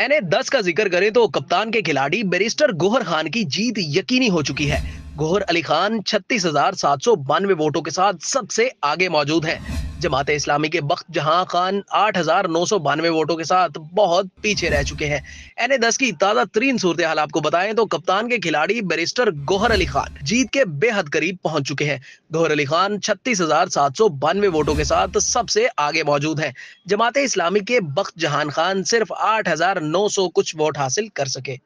N दस का जिक्र करें तो कप्तान के खिलाड़ी बेरिस्टर गोहर खान की जीत यकीनी हो चुकी है गोहर अली खान छत्तीस वोटों के साथ सबसे आगे मौजूद हैं। जमात इस्लामी के बख्त जहां खान आठ हजार नौ सौ बानवे वोटों के साथ बहुत पीछे रह चुके हैं एन ए दस की ताजा तरीन सूरत हाल आपको बताएं तो कप्तान के खिलाड़ी बैरिस्टर गोहर अली खान जीत के बेहद करीब पहुंच चुके हैं गोहर अली खान छत्तीस हजार सात सौ बानवे वोटों के साथ सबसे आगे मौजूद है जमात इस्लामी के बख्त जहान खान सिर्फ आठ हजार नौ सौ कुछ वोट हासिल कर सके